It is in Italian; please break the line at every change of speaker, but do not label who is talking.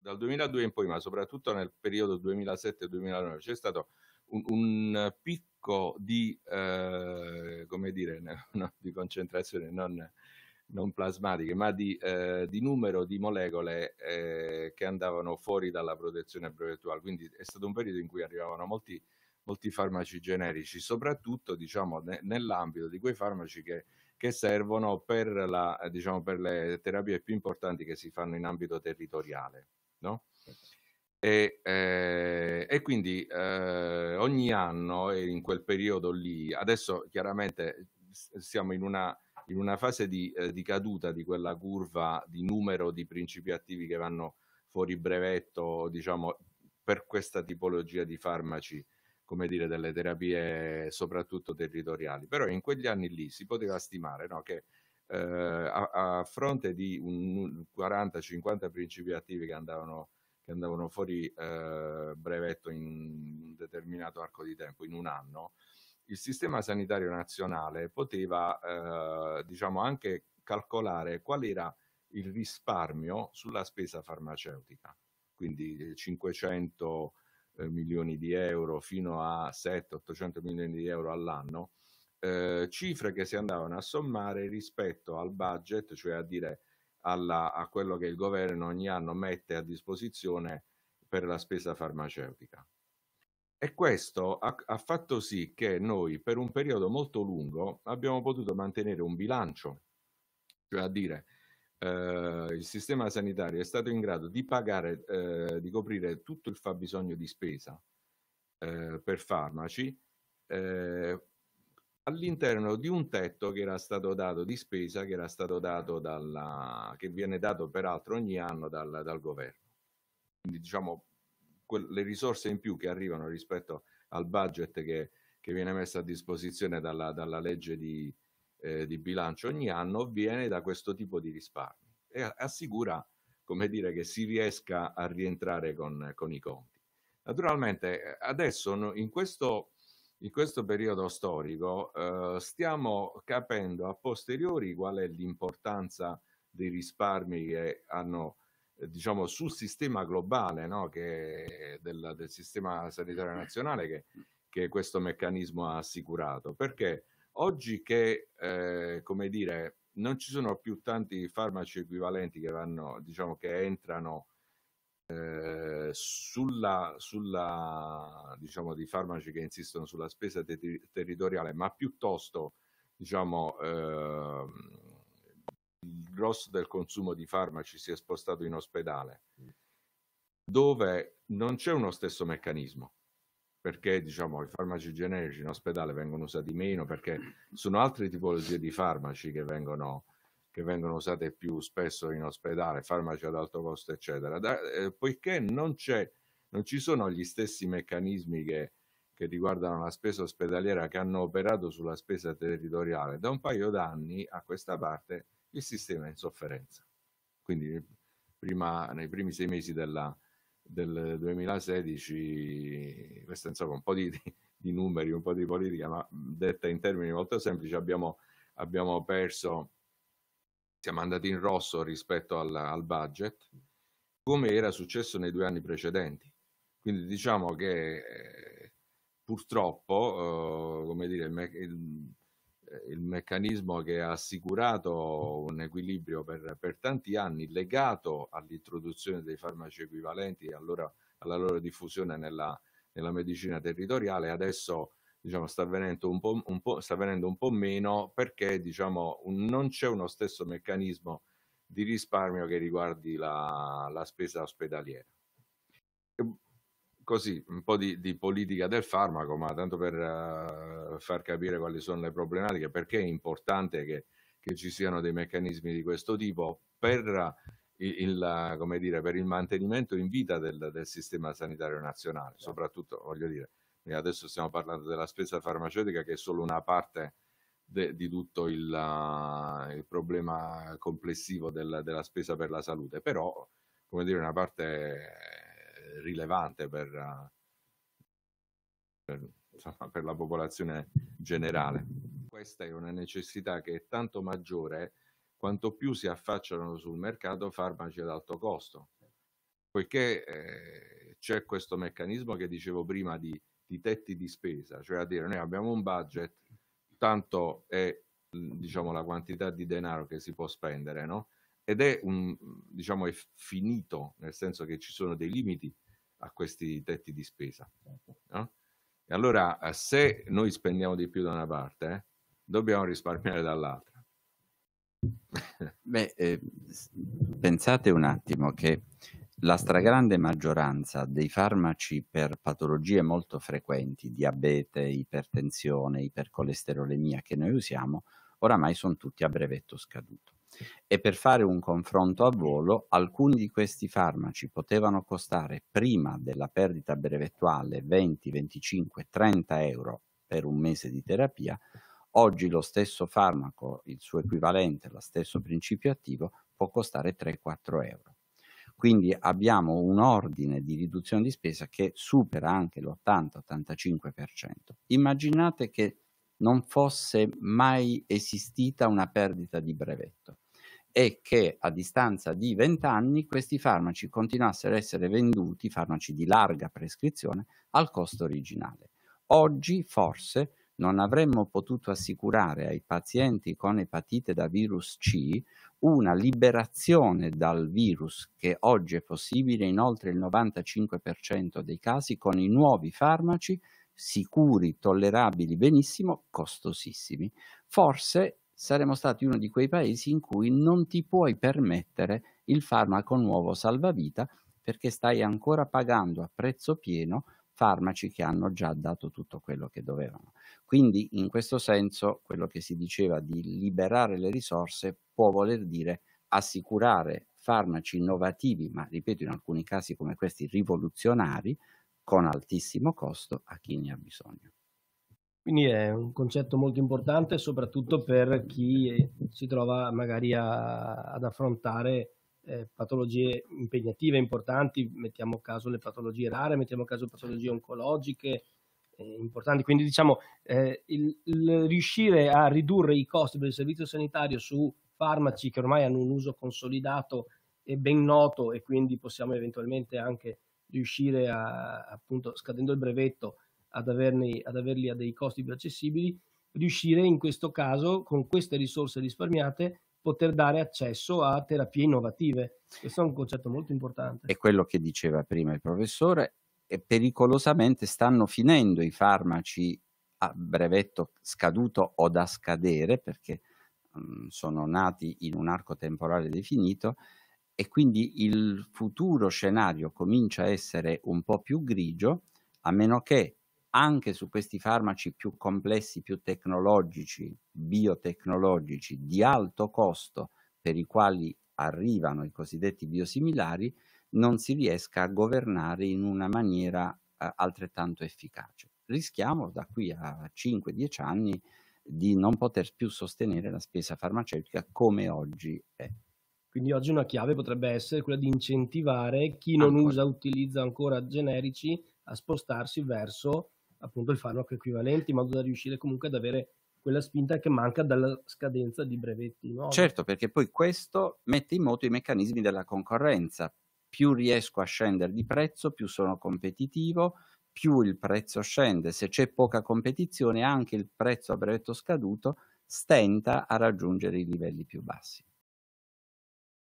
dal 2002 in poi, ma soprattutto nel periodo 2007-2009, c'è stato un, un picco di, eh, come dire, no, di concentrazione, non, non plasmatiche, ma di, eh, di numero di molecole eh, che andavano fuori dalla protezione brevettuale. Quindi è stato un periodo in cui arrivavano molti, molti farmaci generici, soprattutto diciamo, ne, nell'ambito di quei farmaci che, che servono per, la, diciamo, per le terapie più importanti che si fanno in ambito territoriale no? E, eh, e, quindi eh, ogni anno in quel periodo lì, adesso chiaramente siamo in una, in una fase di, eh, di, caduta di quella curva di numero di principi attivi che vanno fuori brevetto, diciamo, per questa tipologia di farmaci, come dire, delle terapie soprattutto territoriali. Però in quegli anni lì si poteva stimare no, che eh, a, a, fronte di 40-50 principi attivi che andavano, che andavano fuori eh, brevetto in un determinato arco di tempo, in un anno, il sistema sanitario nazionale poteva eh, diciamo anche calcolare qual era il risparmio sulla spesa farmaceutica, quindi 500 eh, eh, milioni di euro fino a 700-800 milioni di euro all'anno eh, cifre che si andavano a sommare rispetto al budget, cioè a dire alla, a quello che il governo ogni anno mette a disposizione per la spesa farmaceutica. E questo ha, ha fatto sì che noi per un periodo molto lungo abbiamo potuto mantenere un bilancio, cioè a dire eh, il sistema sanitario è stato in grado di pagare, eh, di coprire tutto il fabbisogno di spesa eh, per farmaci, eh, all'interno di un tetto che era stato dato di spesa, che, era stato dato dalla, che viene dato peraltro ogni anno dal, dal governo. Quindi diciamo le risorse in più che arrivano rispetto al budget che, che viene messo a disposizione dalla, dalla legge di, eh, di, bilancio ogni anno viene da questo tipo di risparmi e assicura come dire, che si riesca a rientrare con, con i conti. Naturalmente eh, adesso in questo in questo periodo storico eh, stiamo capendo a posteriori qual è l'importanza dei risparmi che hanno eh, diciamo sul sistema globale no? che, del, del, sistema sanitario nazionale che, che, questo meccanismo ha assicurato perché oggi che eh, come dire non ci sono più tanti farmaci equivalenti che vanno diciamo che entrano eh, sulla, sulla, diciamo, di farmaci che insistono sulla spesa ter territoriale, ma piuttosto diciamo, eh, il grosso del consumo di farmaci si è spostato in ospedale, dove non c'è uno stesso meccanismo perché diciamo, i farmaci generici in ospedale vengono usati meno perché sono altre tipologie di farmaci che vengono che vengono usate più spesso in ospedale, farmaci ad alto costo, eccetera, da, eh, poiché non, non, ci sono gli stessi meccanismi che, che, riguardano la spesa ospedaliera che hanno operato sulla spesa territoriale, da un paio d'anni a questa parte il sistema è in sofferenza. Quindi prima, nei primi sei mesi della, del 2016, questo insomma un po' di, di numeri, un po' di politica, ma detta in termini molto semplici, abbiamo, abbiamo perso siamo andati in rosso rispetto al, al budget, come era successo nei due anni precedenti. Quindi diciamo che eh, purtroppo eh, dire, il, me il, eh, il, meccanismo che ha assicurato un equilibrio per, per tanti anni legato all'introduzione dei farmaci equivalenti e allora, alla loro diffusione nella, nella medicina territoriale adesso diciamo, sta, avvenendo un po', un po', sta avvenendo un po' meno perché diciamo, un, non c'è uno stesso meccanismo di risparmio che riguardi la, la spesa ospedaliera. Così, un po' di, di, politica del farmaco, ma tanto per uh, far capire quali sono le problematiche, perché è importante che, che ci siano dei meccanismi di questo tipo per, il, dire, per il mantenimento in vita del, del sistema sanitario nazionale, esatto. soprattutto, voglio dire, quindi adesso stiamo parlando della spesa farmaceutica che è solo una parte de, di tutto il, uh, il problema complessivo del, della spesa per la salute, però come dire una parte eh, rilevante per, uh, eh, per, insomma, per la popolazione generale. Questa è una necessità che è tanto maggiore quanto più si affacciano sul mercato farmaci ad alto costo, poiché eh, c'è questo meccanismo che dicevo prima di di tetti di spesa, cioè a dire noi abbiamo un budget, tanto è diciamo, la quantità di denaro che si può spendere, no? Ed è, un, diciamo, è finito, nel senso che ci sono dei limiti a questi tetti di spesa. No? E allora eh, se noi spendiamo di più da una parte, eh, dobbiamo risparmiare dall'altra. Beh, eh, pensate un attimo
che la stragrande maggioranza dei farmaci per patologie molto frequenti, diabete, ipertensione, ipercolesterolemia che noi usiamo, oramai sono tutti a brevetto scaduto. E per fare un confronto a volo, alcuni di questi farmaci potevano costare prima della perdita brevettuale 20, 25, 30 euro per un mese di terapia, Oggi lo stesso farmaco, il suo equivalente, lo stesso principio attivo, può costare 3-4 euro. Quindi abbiamo un ordine di riduzione di spesa che supera anche l'80-85%. Immaginate che non fosse mai esistita una perdita di brevetto e che a distanza di 20 anni questi farmaci continuassero a essere venduti, farmaci di larga prescrizione, al costo originale. Oggi forse non avremmo potuto assicurare ai pazienti con epatite da virus C una liberazione dal virus che oggi è possibile in oltre il 95% dei casi con i nuovi farmaci sicuri, tollerabili benissimo, costosissimi. Forse saremmo stati uno di quei paesi in cui non ti puoi permettere il farmaco nuovo salvavita perché stai ancora pagando a prezzo pieno farmaci che hanno già dato tutto quello che dovevano. Quindi in questo senso quello che si diceva di liberare le risorse può voler dire assicurare farmaci innovativi, ma ripeto in alcuni casi come questi rivoluzionari, con altissimo costo a chi ne ha bisogno.
Quindi è un concetto molto importante soprattutto per chi si trova magari a, ad affrontare eh, patologie impegnative importanti, mettiamo caso le patologie rare, mettiamo caso patologie oncologiche, eh, importanti. Quindi diciamo eh, il, il riuscire a ridurre i costi del servizio sanitario su farmaci che ormai hanno un uso consolidato e ben noto e quindi possiamo eventualmente anche riuscire a, appunto scadendo il brevetto ad, averne, ad averli a dei costi più accessibili, riuscire in questo caso con queste risorse risparmiate poter dare accesso a terapie innovative. Questo è un concetto molto importante.
È quello che diceva prima il professore, pericolosamente stanno finendo i farmaci a brevetto scaduto o da scadere, perché mh, mhmm, sono nati in un arco temporale definito, e quindi il futuro scenario comincia a essere un po' più grigio, a meno che anche su questi farmaci più complessi, più tecnologici, biotecnologici, di alto costo, per i quali arrivano i cosiddetti biosimilari, non si riesca a governare in una maniera eh, altrettanto efficace. Rischiamo da qui a 5-10 anni di non poter più sostenere la spesa farmaceutica come oggi è.
Quindi oggi una chiave potrebbe essere quella di incentivare chi non ancora. usa, utilizza ancora generici a spostarsi verso appunto il farmaco equivalente in modo da riuscire comunque ad avere quella spinta che manca dalla scadenza di brevetti. No? Certo,
perché poi questo mette in moto i meccanismi della concorrenza, più riesco a scendere di prezzo, più sono competitivo, più il prezzo scende. Se c'è poca competizione, anche il prezzo a brevetto scaduto stenta a raggiungere i livelli più bassi.